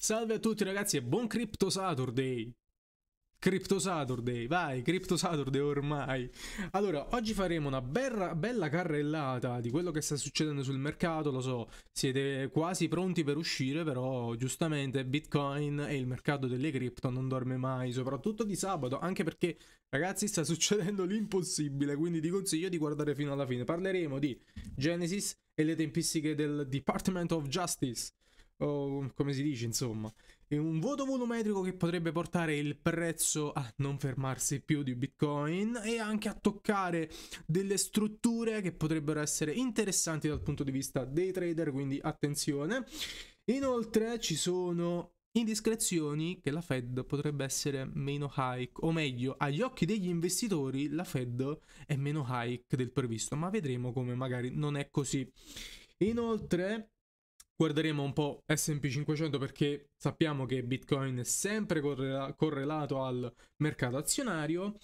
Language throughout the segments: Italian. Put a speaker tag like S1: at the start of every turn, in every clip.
S1: Salve a tutti ragazzi e buon Crypto Saturday! Crypto Saturday, vai, Crypto Saturday ormai. Allora, oggi faremo una bella, bella carrellata di quello che sta succedendo sul mercato, lo so, siete quasi pronti per uscire, però giustamente Bitcoin e il mercato delle cripto non dorme mai, soprattutto di sabato, anche perché ragazzi sta succedendo l'impossibile, quindi ti consiglio di guardare fino alla fine. Parleremo di Genesis e le tempistiche del Department of Justice o come si dice insomma, un voto volumetrico che potrebbe portare il prezzo a non fermarsi più di Bitcoin e anche a toccare delle strutture che potrebbero essere interessanti dal punto di vista dei trader, quindi attenzione. Inoltre ci sono indiscrezioni che la Fed potrebbe essere meno hike, o meglio, agli occhi degli investitori la Fed è meno hike del previsto, ma vedremo come magari non è così. Inoltre Guarderemo un po' S&P 500 perché sappiamo che Bitcoin è sempre correla correlato al mercato azionario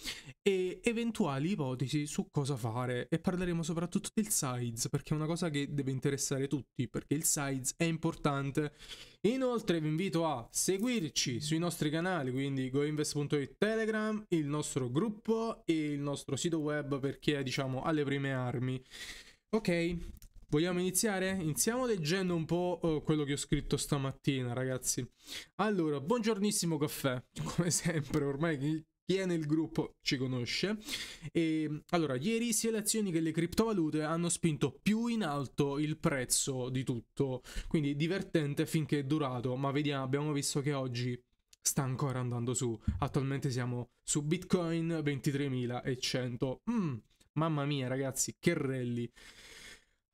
S1: e eventuali ipotesi su cosa fare e parleremo soprattutto del size perché è una cosa che deve interessare tutti perché il size è importante. Inoltre vi invito a seguirci sui nostri canali quindi goinvest.it Telegram, il nostro gruppo e il nostro sito web per chi è diciamo alle prime armi. Ok, Vogliamo iniziare? Iniziamo leggendo un po' eh, quello che ho scritto stamattina, ragazzi. Allora, buongiornissimo caffè, come sempre, ormai chi è nel gruppo ci conosce. E, allora, ieri sia le azioni che le criptovalute hanno spinto più in alto il prezzo di tutto, quindi divertente finché è durato, ma vediamo, abbiamo visto che oggi sta ancora andando su. Attualmente siamo su Bitcoin 23.100. Mm, mamma mia, ragazzi, che rally.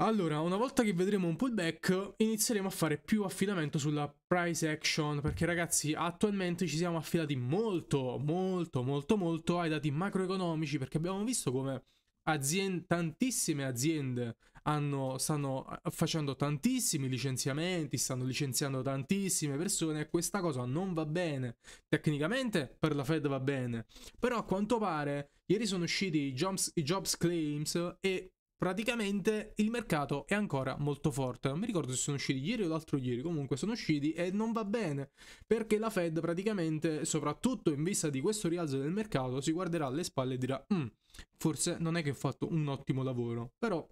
S1: Allora, una volta che vedremo un pullback, inizieremo a fare più affidamento sulla price action, perché ragazzi, attualmente ci siamo affidati molto, molto, molto, molto ai dati macroeconomici, perché abbiamo visto come aziende, tantissime aziende hanno, stanno eh, facendo tantissimi licenziamenti, stanno licenziando tantissime persone e questa cosa non va bene. Tecnicamente per la Fed va bene, però a quanto pare ieri sono usciti i jobs, i jobs claims e Praticamente il mercato è ancora molto forte. Non mi ricordo se sono usciti ieri o l'altro ieri, comunque sono usciti e non va bene perché la Fed praticamente, soprattutto in vista di questo rialzo del mercato, si guarderà alle spalle e dirà mm, forse non è che ho fatto un ottimo lavoro, però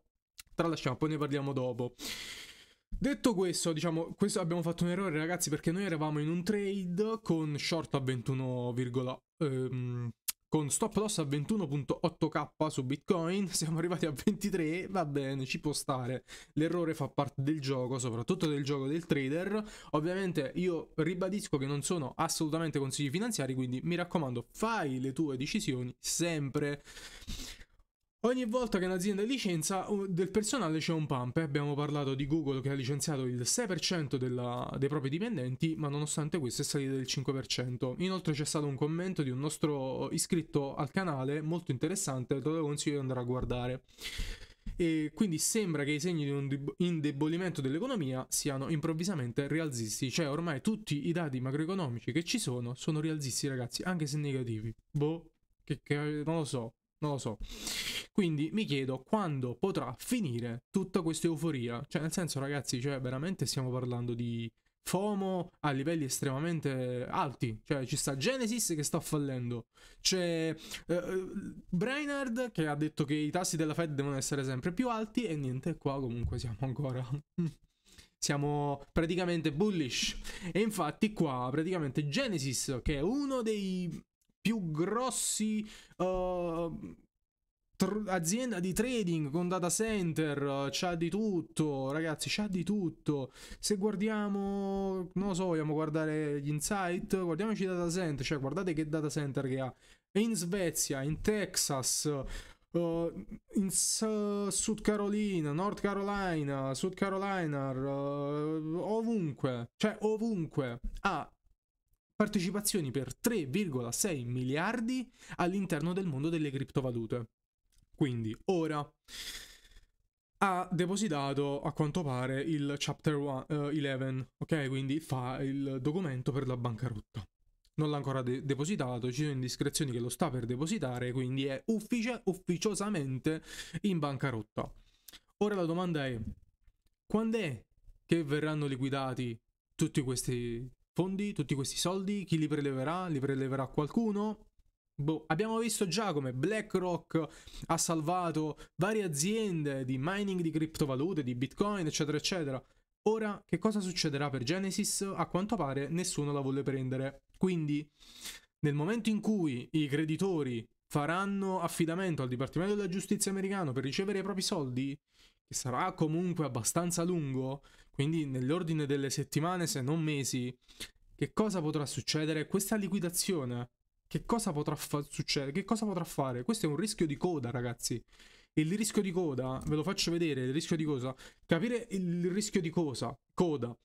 S1: tralasciamo, poi ne parliamo dopo. Detto questo, diciamo, questo abbiamo fatto un errore ragazzi perché noi eravamo in un trade con short a 21,8 ehm, con stop loss a 21.8k su Bitcoin, siamo arrivati a 23, va bene, ci può stare. L'errore fa parte del gioco, soprattutto del gioco del trader. Ovviamente io ribadisco che non sono assolutamente consigli finanziari, quindi mi raccomando, fai le tue decisioni sempre Ogni volta che un'azienda licenzia del personale c'è un pump. Eh. Abbiamo parlato di Google che ha licenziato il 6% della, dei propri dipendenti, ma nonostante questo è salito del 5%. Inoltre c'è stato un commento di un nostro iscritto al canale molto interessante, dove consiglio di andare a guardare. E quindi sembra che i segni di un indebolimento dell'economia siano improvvisamente rialzisti, cioè ormai tutti i dati macroeconomici che ci sono sono rialzisti ragazzi, anche se negativi. Boh, che, che non lo so. Non lo so. Quindi mi chiedo quando potrà finire tutta questa euforia. Cioè, nel senso, ragazzi, cioè, veramente stiamo parlando di FOMO a livelli estremamente alti. Cioè, ci sta Genesis che sta fallendo. C'è eh, eh Brainerd che ha detto che i tassi della Fed devono essere sempre più alti. E niente, qua comunque siamo ancora. siamo praticamente bullish. E infatti, qua praticamente Genesis, che è uno dei più grossi uh, tr- azienda di trading con data center, eh, c'ha di tutto, ragazzi, c'ha di tutto. Se guardiamo, non lo so, vogliamo guardare gli insight, guardiamoci i data center, cioè guardate che data center che ha. In Svezia, in Texas, Uh, in uh, Sud Carolina, North Carolina, South Carolina, uh, ovunque, cioè ovunque ha ah, partecipazioni per 3,6 miliardi all'interno del mondo delle criptovalute. Quindi ora ha depositato a quanto pare il chapter one, uh, eh, 11, ok? Quindi fa il documento per la bancarotta. Non l'ha ancora de- depositato, ci sono indiscrezioni che lo sta per depositare, quindi è uffici- ufficiosamente in bancarotta. Ora la domanda è: quando è che verranno liquidati tutti questi fondi, tutti questi soldi, chi li preleverà? Li preleverà qualcuno? Boh, abbiamo visto già come BlackRock ha salvato varie aziende di mining di criptovalute, di Bitcoin, eccetera, eccetera. Ora, che cosa succederà per Genesis? A quanto pare nessuno la vuole prendere. Quindi, nel momento in cui i creditori faranno affidamento al Dipartimento della Giustizia americano per ricevere i propri soldi, che sarà comunque abbastanza lungo, quindi nell'ordine delle settimane se non mesi, che cosa potrà succedere? Questa liquidazione, che cosa potrà fa- succedere? Che cosa potrà fare? Questo è un rischio di coda ragazzi. Il rischio di coda, ve lo faccio vedere, il rischio di cosa? Capire il rischio di cosa? Coda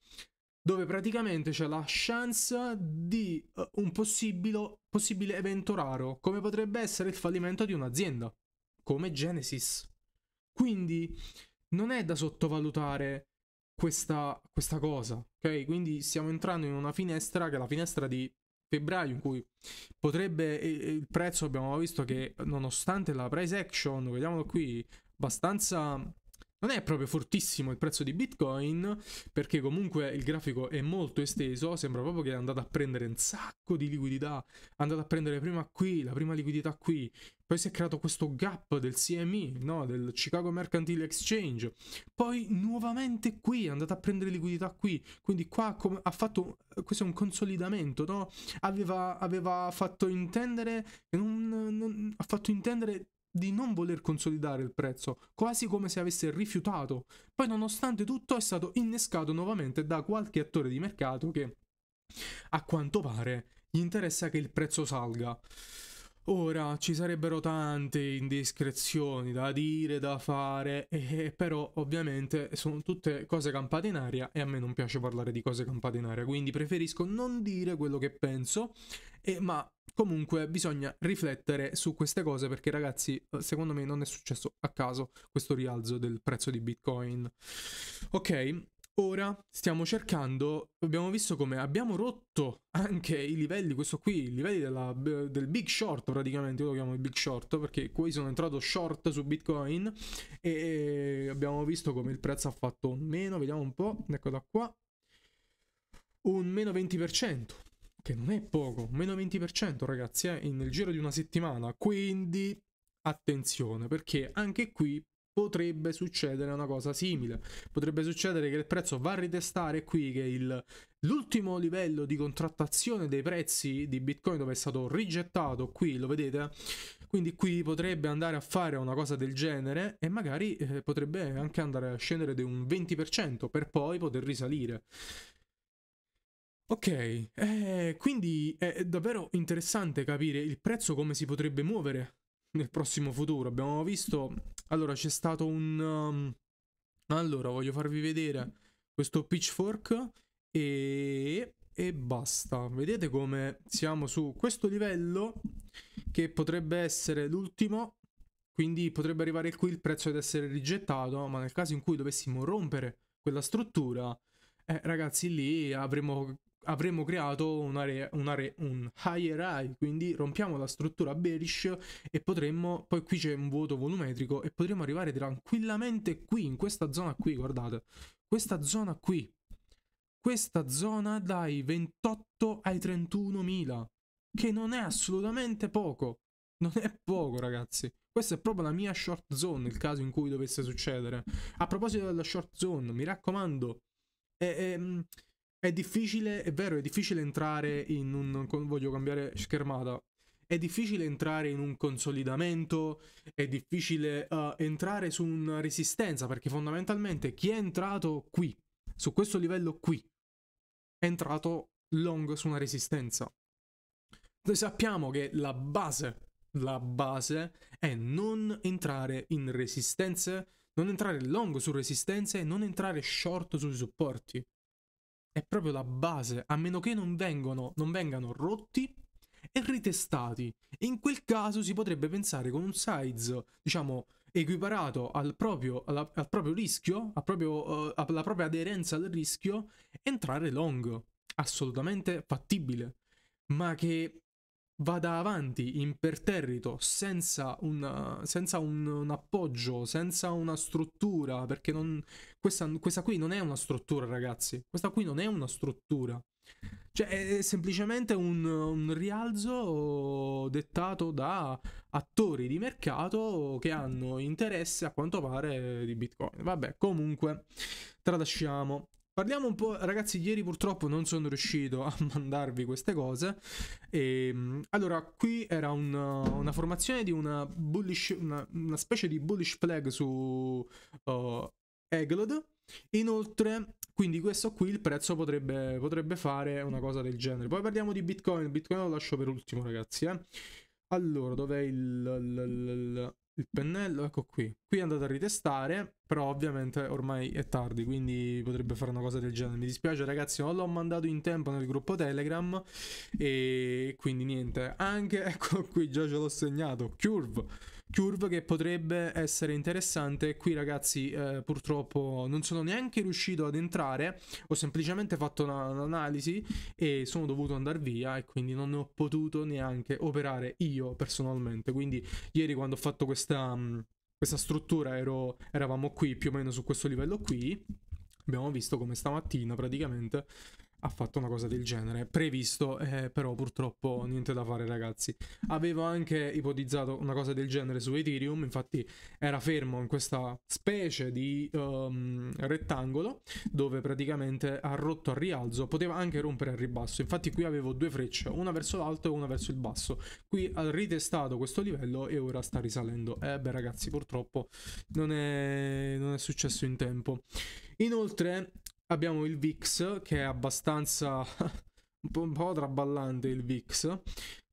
S1: dove praticamente c'è la chance di eh, un possibile evento raro, come potrebbe essere il fallimento di un'azienda, come Genesis. Quindi non è da sottovalutare questa, questa cosa, ok? Quindi stiamo entrando in una finestra che è la finestra di febbraio in cui potrebbe il prezzo abbiamo visto che nonostante la price action vediamolo qui abbastanza non è proprio fortissimo il prezzo di Bitcoin, perché comunque il grafico è molto esteso, sembra proprio che è andato a prendere un sacco di liquidità, è andato a prendere prima qui, la prima liquidità qui, poi si è creato questo gap del CME, no? del Chicago Mercantile Exchange, poi nuovamente qui, è andato a prendere liquidità qui, quindi qua ha fatto, questo è un consolidamento, no? aveva, aveva, fatto intendere, non, non, ha fatto intendere di non voler consolidare il prezzo, quasi come se avesse rifiutato. Poi, nonostante tutto, è stato innescato nuovamente da qualche attore di mercato che, a quanto pare, gli interessa che il prezzo salga. Ora ci sarebbero tante indiscrezioni da dire, da fare, e, però ovviamente sono tutte cose campate in aria e a me non piace parlare di cose campate in aria, quindi preferisco non dire quello che penso, e, ma comunque bisogna riflettere su queste cose perché ragazzi eh, secondo me non è successo a caso questo rialzo del prezzo di Bitcoin. Ok, Ora stiamo cercando, abbiamo visto come abbiamo rotto anche i livelli, questo qui, i livelli della, del big short praticamente, io lo chiamo il big short perché qui sono entrato short su Bitcoin e abbiamo visto come il prezzo ha fatto un meno, vediamo un po', ecco da qua, un meno 20%, che non è poco, meno 20% ragazzi, eh, nel giro di una settimana, quindi attenzione perché anche qui potrebbe succedere una cosa simile. Potrebbe succedere che il prezzo va a ritestare qui che il, l'ultimo livello di contrattazione dei prezzi di Bitcoin dove è stato rigettato qui, lo vedete? Quindi qui potrebbe andare a fare una cosa del genere e magari eh, potrebbe anche andare a scendere di un 20% per poi poter risalire. Ok, eh, quindi è davvero interessante capire il prezzo come si potrebbe muovere nel prossimo futuro. Abbiamo visto... Allora, c'è stato un... Um, allora, voglio farvi vedere questo pitchfork e... e basta. Vedete come siamo su questo livello che potrebbe essere l'ultimo. Quindi potrebbe arrivare qui il prezzo ad essere rigettato, ma nel caso in cui dovessimo rompere quella struttura, eh, ragazzi, lì avremo avremo creato un, area, un, area, un higher high, quindi rompiamo la struttura bearish e potremmo, poi qui c'è un vuoto volumetrico e potremmo arrivare tranquillamente qui, in questa zona qui, guardate, questa zona qui, questa zona dai 28 ai 31.000, che non è assolutamente poco, non è poco ragazzi. Questa è proprio la mia short zone, il caso in cui dovesse succedere. A proposito della short zone, mi raccomando, è, eh, è ehm, è difficile, è vero, è difficile entrare in un... voglio cambiare schermata. È difficile entrare in un consolidamento, è difficile uh, entrare su una resistenza, perché fondamentalmente chi è entrato qui, su questo livello qui, è entrato long su una resistenza. Noi sappiamo che la base, la base è non entrare in resistenze, non entrare long su resistenze e non entrare short sui supporti è proprio la base, a meno che non, vengono, non vengano rotti e ritestati. In quel caso si potrebbe pensare con un size, diciamo, equiparato al proprio, alla, al proprio rischio, al proprio, uh, alla propria aderenza al rischio, entrare long. Assolutamente fattibile. Ma che vada avanti imperterrito senza, una, senza un, un, appoggio, senza una struttura, perché non, questa, questa, qui non è una struttura ragazzi, questa qui non è una struttura, cioè è, è semplicemente un, un rialzo dettato da attori di mercato che hanno interesse a quanto pare di Bitcoin. Vabbè, comunque, tralasciamo Parliamo un po', ragazzi, ieri purtroppo non sono riuscito a mandarvi queste cose. E, ehm, allora, qui era una, una formazione di una, bullish, una, una specie di bullish flag su uh, Eglod. Inoltre, quindi questo qui il prezzo potrebbe, potrebbe, fare una cosa del genere. Poi parliamo di Bitcoin, Bitcoin lo lascio per ultimo, ragazzi. Eh. Allora, dov'è il... il, il il pennello, ecco qui. Qui è andato a ritestare, però ovviamente ormai è tardi, quindi potrebbe fare una cosa del genere. Mi dispiace ragazzi, non l'ho mandato in tempo nel gruppo Telegram e quindi niente. Anche, ecco qui, già ce l'ho segnato, Curve curve che potrebbe essere interessante. Qui ragazzi eh, purtroppo non sono neanche riuscito ad entrare, ho semplicemente fatto una, un'analisi e sono dovuto andare via e quindi non ne ho potuto neanche operare io personalmente. Quindi ieri quando ho fatto questa, mm, questa struttura ero, eravamo qui più o meno su questo livello qui. Abbiamo visto come stamattina praticamente ha fatto una cosa del genere, previsto, eh, però purtroppo niente da fare ragazzi. Avevo anche ipotizzato una cosa del genere su Ethereum, infatti era fermo in questa specie di um, rettangolo dove praticamente ha rotto al rialzo, poteva anche rompere al ribasso, infatti qui avevo due frecce, una verso l'alto e una verso il basso. Qui ha ritestato questo livello e ora sta risalendo. Eh beh ragazzi purtroppo non è, non è successo in tempo. Inoltre abbiamo il VIX che è abbastanza un po' traballante il VIX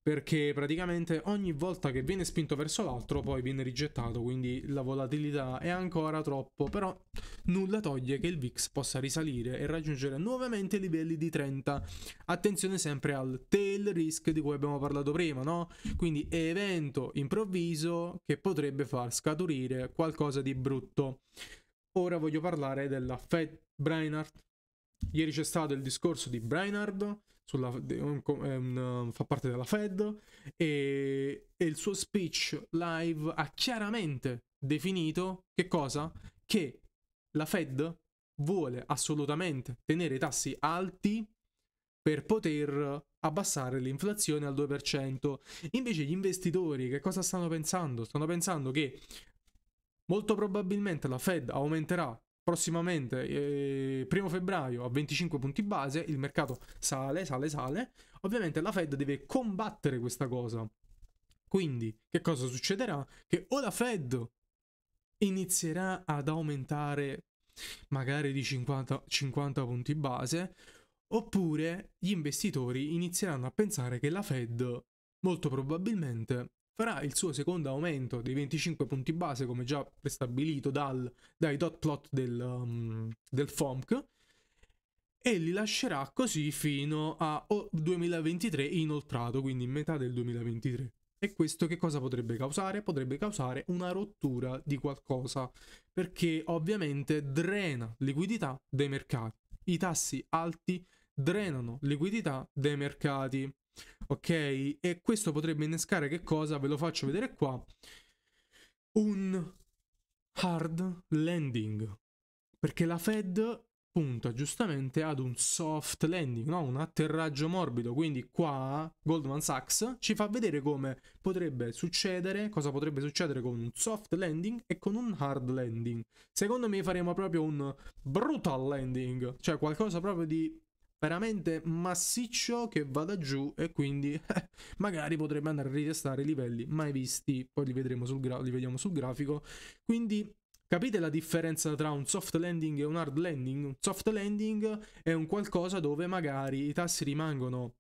S1: perché praticamente ogni volta che viene spinto verso l'altro poi viene rigettato, quindi la volatilità è ancora troppo, però nulla toglie che il VIX possa risalire e raggiungere nuovamente i livelli di 30. Attenzione sempre al tail risk di cui abbiamo parlato prima, no? Quindi evento improvviso che potrebbe far scaturire qualcosa di brutto. Ora voglio parlare della Fed Brainard. Ieri c'è stato il discorso di Brainard, sulla, um, fa parte della Fed, e, e il suo speech live ha chiaramente definito che cosa? Che la Fed vuole assolutamente tenere i tassi alti per poter abbassare l'inflazione al 2%. Invece gli investitori che cosa stanno pensando? Stanno pensando che molto probabilmente la Fed aumenterà prossimamente, eh, primo febbraio, a 25 punti base, il mercato sale, sale, sale. Ovviamente la Fed deve combattere questa cosa. Quindi, che cosa succederà? Che o la Fed inizierà ad aumentare magari di 50, 50 punti base, oppure gli investitori inizieranno a pensare che la Fed molto probabilmente farà il suo secondo aumento dei 25 punti base come già prestabilito dal, dai dot plot del, um, del FOMC e li lascerà così fino a 2023 inoltrato, quindi in metà del 2023. E questo che cosa potrebbe causare? Potrebbe causare una rottura di qualcosa, perché ovviamente drena liquidità dai mercati. I tassi alti drenano liquidità dai mercati. Ok? E questo potrebbe innescare che cosa? Ve lo faccio vedere qua. Un hard landing. Perché la Fed punta giustamente ad un soft landing, no? un atterraggio morbido. Quindi qua Goldman Sachs ci fa vedere come potrebbe succedere, cosa potrebbe succedere con un soft landing e con un hard landing. Secondo me faremo proprio un brutal landing, cioè qualcosa proprio di veramente massiccio che vada giù e quindi eh, magari potrebbe andare a ritestare livelli mai visti, poi li, vedremo sul li vediamo sul grafico. Quindi Capite la differenza tra un soft landing e un hard landing? Un soft landing è un qualcosa dove magari i tassi rimangono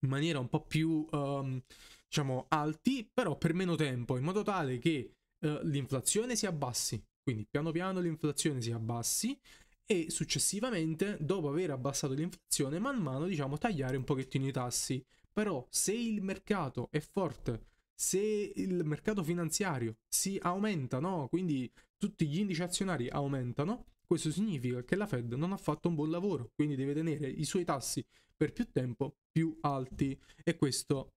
S1: in maniera un po' più, um, diciamo, alti, però per meno tempo, in modo tale che uh, l'inflazione si abbassi. Quindi piano piano l'inflazione si abbassi e successivamente, dopo aver abbassato l'inflazione, man mano diciamo tagliare un pochettino i tassi. Però se il mercato è forte, se il mercato finanziario si aumenta, no? quindi tutti gli indici azionari aumentano, questo significa che la Fed non ha fatto un buon lavoro, quindi deve tenere i suoi tassi per più tempo più alti e questo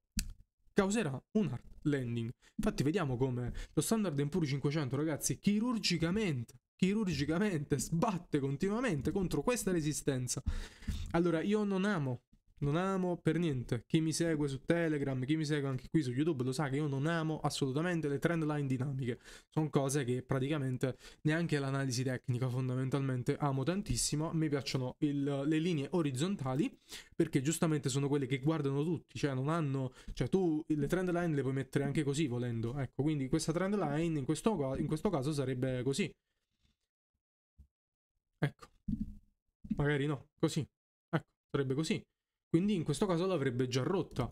S1: causerà un hard landing. Infatti vediamo come lo Standard Poor's 500, ragazzi, chirurgicamente chirurgicamente, sbatte continuamente contro questa resistenza. Allora, io non amo, non amo per niente. Chi mi segue su Telegram, chi mi segue anche qui su YouTube lo sa che io non amo assolutamente le trend line dinamiche. Sono cose che praticamente neanche l'analisi tecnica fondamentalmente amo tantissimo. Mi piacciono il, le linee orizzontali perché giustamente sono quelle che guardano tutti, cioè non hanno, cioè tu le trend line le puoi mettere anche così volendo. Ecco, quindi questa trend line in questo, in questo caso sarebbe così Ecco, magari no, così. Ecco, sarebbe così. Quindi in questo caso l'avrebbe già rotta.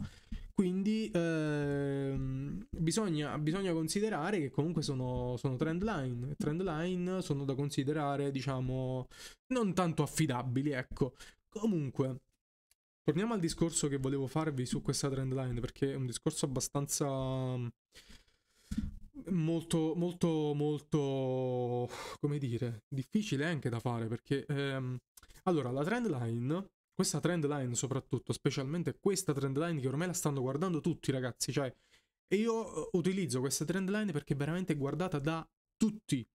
S1: Quindi ehm, bisogna, bisogna, considerare che comunque sono, sono trend line. Trend line sono da considerare, diciamo, non tanto affidabili, ecco. Comunque, torniamo al discorso che volevo farvi su questa trend line, perché è un discorso abbastanza molto, molto, molto, come dire, difficile anche da fare perché, ehm, allora, la trend line, questa trend line soprattutto, specialmente questa trend line che ormai la stanno guardando tutti ragazzi, cioè, e io eh, utilizzo questa trend line perché è veramente guardata da tutti.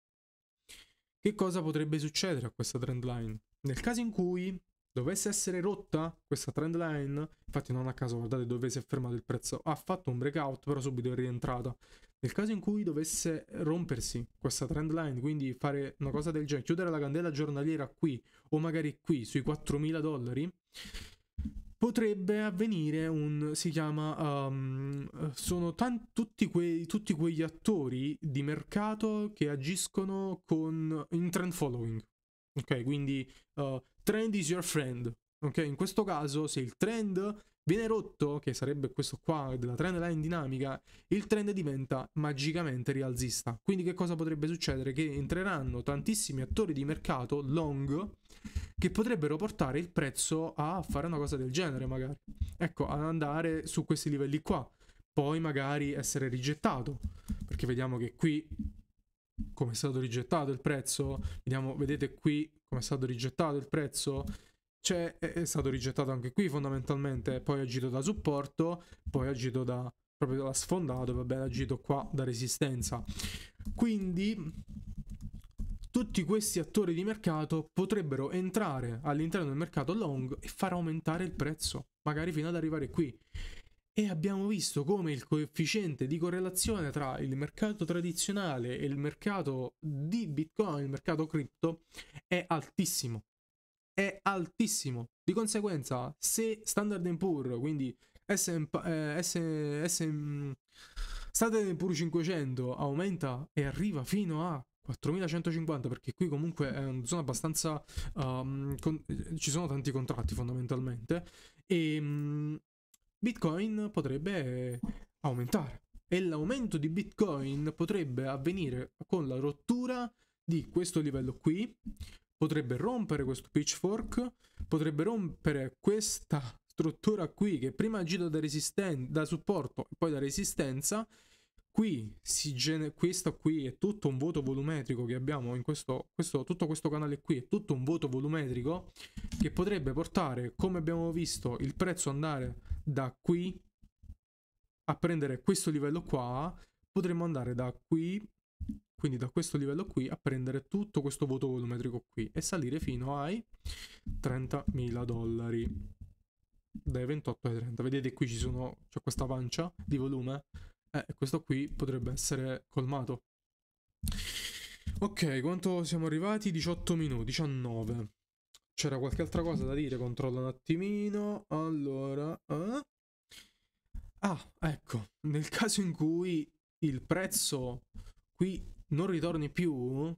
S1: Che cosa potrebbe succedere a questa trend line? Nel caso in cui dovesse essere rotta questa trend line, infatti non a caso guardate dove si è fermato il prezzo, ha fatto un breakout però subito è rientrata. Nel caso in cui dovesse rompersi questa trend line, quindi fare una cosa del genere, chiudere la candela giornaliera qui o magari qui sui 4.000 dollari, potrebbe avvenire un si chiama um, sono tan- tutti, quei, tutti quegli attori di mercato che agiscono con in trend following ok quindi uh, trend is your friend. Ok, in questo caso se il trend viene rotto, che sarebbe questo qua della trend line dinamica, il trend diventa magicamente rialzista. Quindi che cosa potrebbe succedere? Che entreranno tantissimi attori di mercato long che potrebbero portare il prezzo a fare una cosa del genere magari. Ecco, ad andare su questi livelli qua, poi magari essere rigettato, perché vediamo che qui come è stato rigettato il prezzo, vediamo, vedete qui come è stato rigettato il prezzo, cioè è stato rigettato anche qui fondamentalmente, poi agito da supporto, poi agito da proprio da sfondato, vabbè, agito qua da resistenza. Quindi tutti questi attori di mercato potrebbero entrare all'interno del mercato long e far aumentare il prezzo, magari fino ad arrivare qui. E abbiamo visto come il coefficiente di correlazione tra il mercato tradizionale e il mercato di Bitcoin, il mercato cripto, è altissimo. È altissimo. Di conseguenza, se Standard Poor's, quindi S&P, eh, S, S, Standard Poor's 500 aumenta e arriva fino a 4150 perché qui comunque è una zona abbastanza um, con, ci sono tanti contratti fondamentalmente e ehm, Bitcoin potrebbe aumentare e l'aumento di Bitcoin potrebbe avvenire con la rottura di questo livello qui, potrebbe rompere questo pitchfork, potrebbe rompere questa struttura qui che prima agito da, resisten- da supporto e poi da resistenza Qui si genera questo qui è tutto un voto volumetrico che abbiamo in questo, questo, tutto questo canale qui è tutto un voto volumetrico che potrebbe portare, come abbiamo visto, il prezzo andare da qui a prendere questo livello qua, potremmo andare da qui quindi da questo livello qui a prendere tutto questo voto volumetrico qui e salire fino ai 30.000 dollari dai 28 ai 30 vedete qui ci sono c'è questa pancia di volume eh, questo qui potrebbe essere colmato. Ok, quanto siamo arrivati? 18 minuti, 19. C'era qualche altra cosa da dire, controllo un attimino. Allora... Eh? Ah, ecco, nel caso in cui il prezzo qui non ritorni più,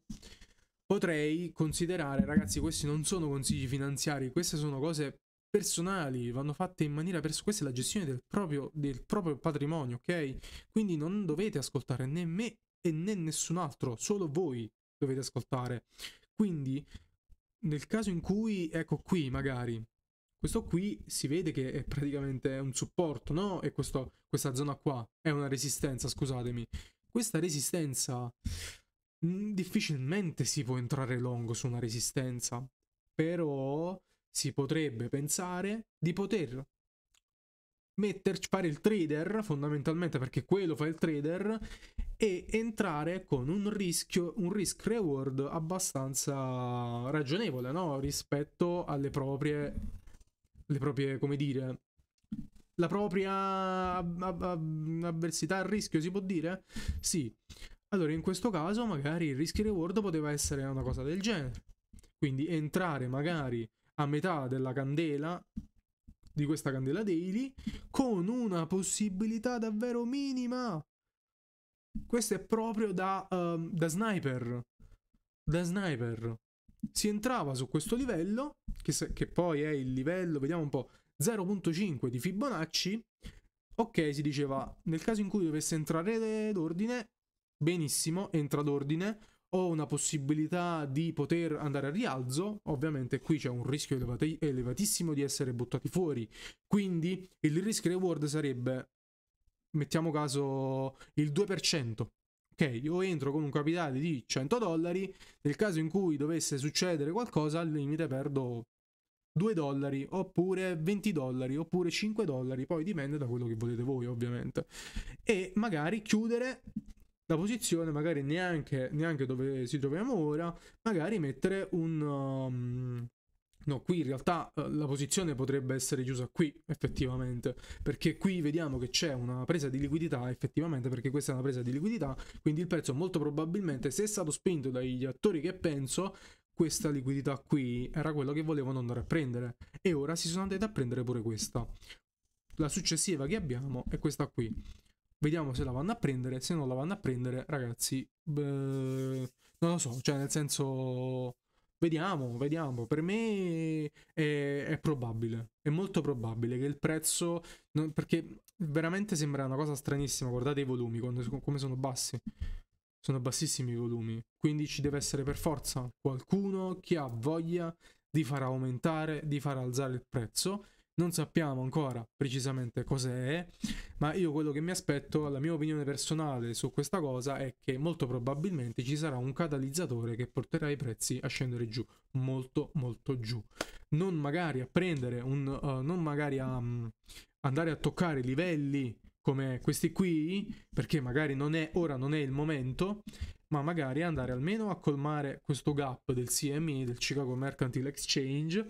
S1: potrei considerare, ragazzi, questi non sono consigli finanziari, queste sono cose personali, vanno fatte in maniera personale. Questa è la gestione del proprio, del proprio patrimonio, ok? Quindi non dovete ascoltare né me e né nessun altro, solo voi dovete ascoltare. Quindi, nel caso in cui, ecco qui magari, questo qui si vede che è praticamente un supporto, no? E questo, questa zona qua è una resistenza, scusatemi. Questa resistenza difficilmente si può entrare long su una resistenza, però si potrebbe pensare di poter metterci, fare il trader fondamentalmente perché quello fa il trader e entrare con un rischio, un risk reward abbastanza ragionevole no? rispetto alle proprie, le proprie, come dire, la propria avversità al rischio si può dire? Sì. Allora in questo caso magari il risk reward poteva essere una cosa del genere. Quindi entrare magari a metà della candela di questa candela daily con una possibilità davvero minima. Questo è proprio da, um, da sniper. Da sniper. Si entrava su questo livello, che, se, che poi è il livello, vediamo un po', 0.5 di Fibonacci. Ok, si diceva, nel caso in cui dovesse entrare d'ordine, benissimo, entra d'ordine, ho una possibilità di poter andare a rialzo, ovviamente qui c'è un rischio elevati- elevatissimo di essere buttati fuori. Quindi il risk reward sarebbe, mettiamo caso, il 2%. Ok, io entro con un capitale di 100 dollari, nel caso in cui dovesse succedere qualcosa, al limite perdo 2 dollari, oppure 20 dollari, oppure 5 dollari, poi dipende da quello che volete voi ovviamente. E magari chiudere la posizione, magari neanche, neanche dove ci troviamo ora, magari mettere un... Um, No, qui in realtà eh, la posizione potrebbe essere chiusa qui, effettivamente, perché qui vediamo che c'è una presa di liquidità, effettivamente, perché questa è una presa di liquidità, quindi il prezzo molto probabilmente, se è stato spinto dagli attori che penso, questa liquidità qui era quella che volevano andare a prendere, e ora si sono andati a prendere pure questa. La successiva che abbiamo è questa qui. Vediamo se la vanno a prendere. Se non la vanno a prendere, ragazzi, beh, non lo so. Cioè, nel senso, vediamo, vediamo. Per me è, è probabile, è molto probabile che il prezzo. Non, perché veramente sembra una cosa stranissima. Guardate i volumi quando, come sono bassi. Sono bassissimi i volumi. Quindi ci deve essere per forza qualcuno che ha voglia di far aumentare, di far alzare il prezzo non sappiamo ancora precisamente cos'è, ma io quello che mi aspetto, la mia opinione personale su questa cosa è che molto probabilmente ci sarà un catalizzatore che porterà i prezzi a scendere giù, molto molto giù. Non magari a prendere un uh, non magari a um, andare a toccare livelli come questi qui, perché magari non è, ora non è il momento, ma magari andare almeno a colmare questo gap del CME, del Chicago Mercantile Exchange,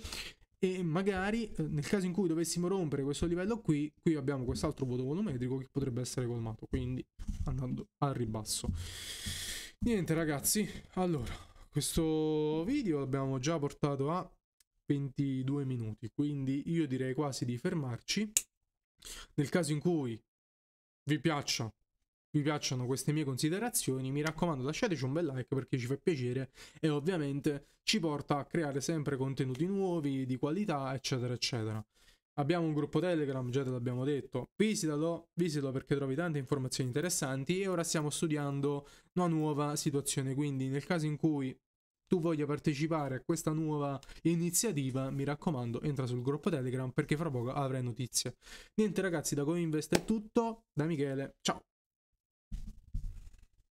S1: e magari eh, nel caso in cui dovessimo rompere questo livello qui, qui abbiamo quest'altro vuoto volumetrico che potrebbe essere colmato, quindi andando al ribasso. Niente ragazzi, allora, questo video l'abbiamo già portato a 22 minuti, quindi io direi quasi di fermarci. Nel caso in cui vi piaccia vi piacciono queste mie considerazioni, mi raccomando lasciateci un bel like perché ci fa piacere e ovviamente ci porta a creare sempre contenuti nuovi, di qualità, eccetera, eccetera. Abbiamo un gruppo Telegram, già te l'abbiamo detto, visitalo, visitalo perché trovi tante informazioni interessanti e ora stiamo studiando una nuova situazione, quindi nel caso in cui tu voglia partecipare a questa nuova iniziativa, mi raccomando, entra sul gruppo Telegram perché fra poco avrai notizie. Niente ragazzi, da Coinvest è tutto, da Michele, ciao!